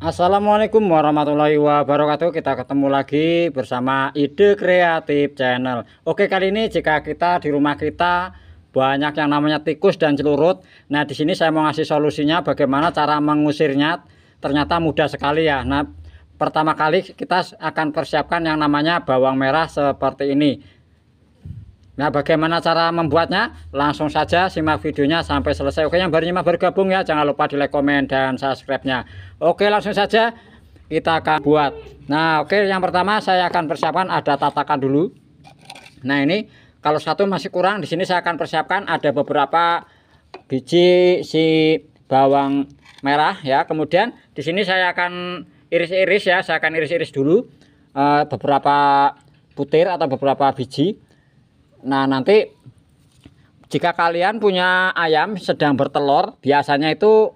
Assalamualaikum warahmatullahi wabarakatuh Kita ketemu lagi bersama Ide Kreatif Channel Oke kali ini jika kita di rumah kita Banyak yang namanya tikus dan celurut Nah di sini saya mau ngasih solusinya Bagaimana cara mengusirnya Ternyata mudah sekali ya Nah pertama kali kita akan persiapkan yang namanya bawang merah seperti ini Nah, bagaimana cara membuatnya? Langsung saja simak videonya sampai selesai. Oke, yang baru nyimak bergabung ya, jangan lupa di like, komen, dan subscribe-nya. Oke, langsung saja kita akan buat. Nah, oke, yang pertama saya akan persiapkan ada tatakan dulu. Nah, ini kalau satu masih kurang, di sini saya akan persiapkan ada beberapa biji si bawang merah ya. Kemudian di sini saya akan iris-iris ya, saya akan iris-iris dulu eh, beberapa butir atau beberapa biji Nah, nanti jika kalian punya ayam sedang bertelur, biasanya itu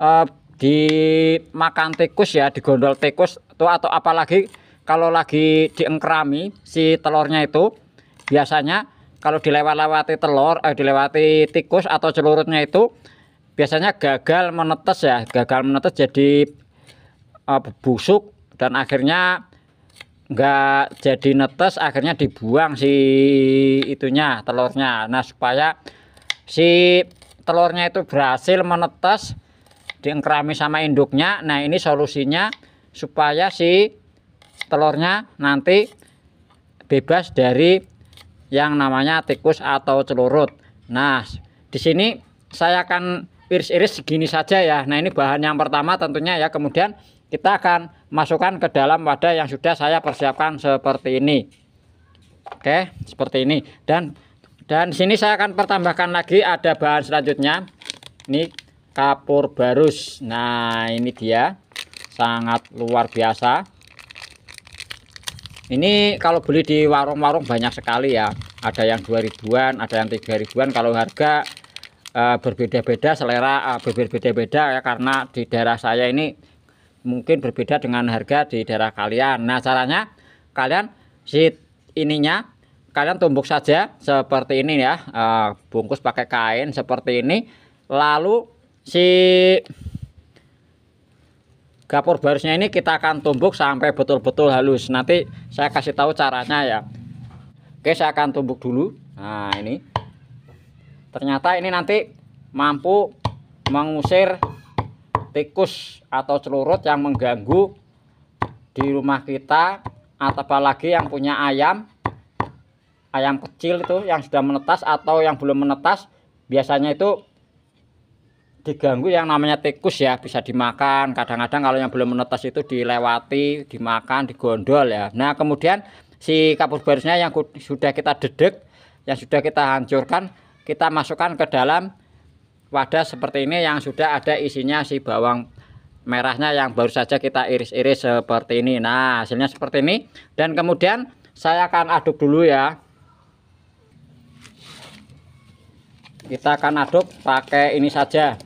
eh, dimakan tikus ya, digondol tikus tuh atau apalagi kalau lagi diengkrami si telurnya itu biasanya kalau dilewat-lewati telur, eh, dilewati tikus atau celurutnya itu biasanya gagal menetes ya, gagal menetes jadi eh, busuk dan akhirnya nggak jadi netes akhirnya dibuang si itunya telurnya nah supaya si telurnya itu berhasil menetes diengkrami sama induknya nah ini solusinya supaya si telurnya nanti bebas dari yang namanya tikus atau celurut nah di sini saya akan iris-iris segini saja ya nah ini bahan yang pertama tentunya ya kemudian kita akan masukkan ke dalam wadah yang sudah saya persiapkan seperti ini oke seperti ini dan dan sini saya akan pertambahkan lagi ada bahan selanjutnya ini kapur barus nah ini dia sangat luar biasa ini kalau beli di warung-warung banyak sekali ya ada yang 2000-an ada yang 3000-an kalau harga eh, berbeda-beda selera eh, berbeda-beda ya karena di daerah saya ini mungkin berbeda dengan harga di daerah kalian nah caranya kalian sheet ininya kalian tumbuk saja seperti ini ya Uh, bungkus pakai kain seperti ini lalu si kapur barusnya ini kita akan tumbuk sampai betul-betul halus nanti saya kasih tahu caranya ya oke saya akan tumbuk dulu nah ini ternyata ini nanti mampu mengusir tikus atau celurut yang mengganggu di rumah kita atau apalagi yang punya ayam ayam kecil itu yang sudah menetas atau yang belum menetas biasanya itu diganggu yang namanya tikus ya bisa dimakan kadang-kadang kalau yang belum menetas itu dilewati dimakan digondol ya nah kemudian si kapur barusnya yang sudah kita dedek yang sudah kita hancurkan kita masukkan ke dalam wadah seperti ini yang sudah ada isinya si bawang merahnya yang baru saja kita iris-iris seperti ini nah hasilnya seperti ini dan kemudian saya akan aduk dulu ya kita akan aduk pakai ini saja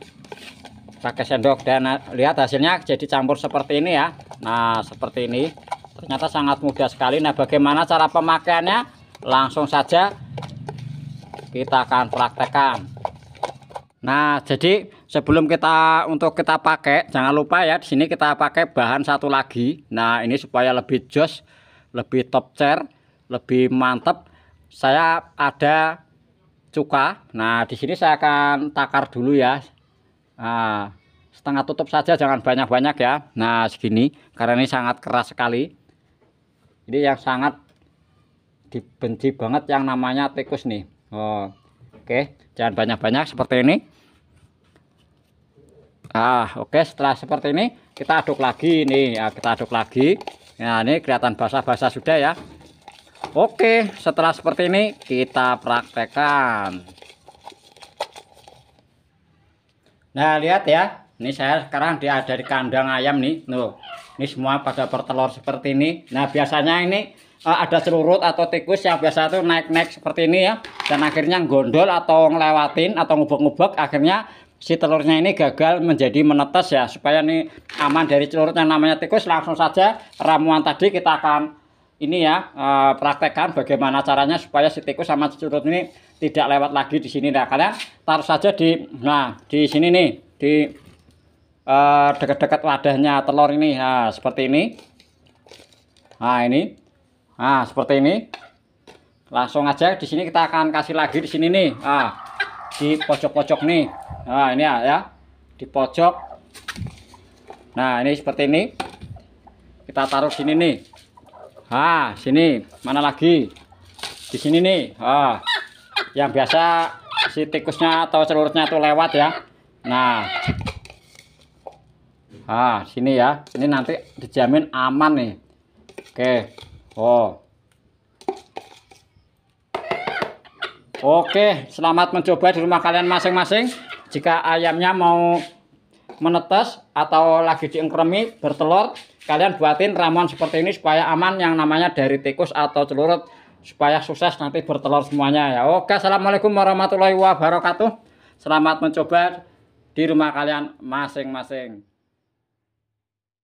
pakai sendok dan lihat hasilnya jadi campur seperti ini ya nah seperti ini ternyata sangat mudah sekali nah bagaimana cara pemakaiannya langsung saja kita akan praktekkan Nah, jadi sebelum kita untuk kita pakai, jangan lupa ya di sini kita pakai bahan satu lagi. Nah, ini supaya lebih jos, lebih top chair, lebih mantep. Saya ada cuka. Nah, di sini saya akan takar dulu ya. Nah, setengah tutup saja, jangan banyak-banyak ya. Nah, segini karena ini sangat keras sekali. Ini yang sangat dibenci banget yang namanya tikus nih. Oh. Oke, jangan banyak-banyak seperti ini. Ah, oke setelah seperti ini kita aduk lagi nih. Ya, kita aduk lagi. Nah, ini kelihatan basah-basah sudah ya. Oke, setelah seperti ini kita praktekkan. Nah, lihat ya. Ini saya sekarang dia ada di kandang ayam nih. Tuh. Ini semua pada bertelur seperti ini. Nah, biasanya ini uh, ada celurut atau tikus yang biasa itu naik-naik seperti ini ya. Dan akhirnya gondol atau ngelewatin atau ngubek-ngubek akhirnya si telurnya ini gagal menjadi menetas ya supaya ini aman dari telurnya yang namanya tikus langsung saja ramuan tadi kita akan ini ya e, praktekkan bagaimana caranya supaya si tikus sama telur ini tidak lewat lagi di sini nah kalian taruh saja di nah di sini nih di eh, dekat-dekat wadahnya telur ini nah, seperti ini nah ini nah seperti ini langsung aja di sini kita akan kasih lagi di sini nih nah, di pojok-pojok nih Nah, ini ya, ya, di pojok. Nah, ini seperti ini. Kita taruh sini nih. Ah, sini. Mana lagi? Di sini nih. Ah. Yang biasa si tikusnya atau celurutnya itu lewat ya. Nah. Ah, sini ya. Ini nanti dijamin aman nih. Oke. Oh. Oke, selamat mencoba di rumah kalian masing-masing. Jika ayamnya mau menetes atau lagi diengkremi bertelur, kalian buatin ramuan seperti ini supaya aman yang namanya dari tikus atau celurut supaya sukses nanti bertelur semuanya ya. Oke, assalamualaikum warahmatullahi wabarakatuh. Selamat mencoba di rumah kalian masing-masing.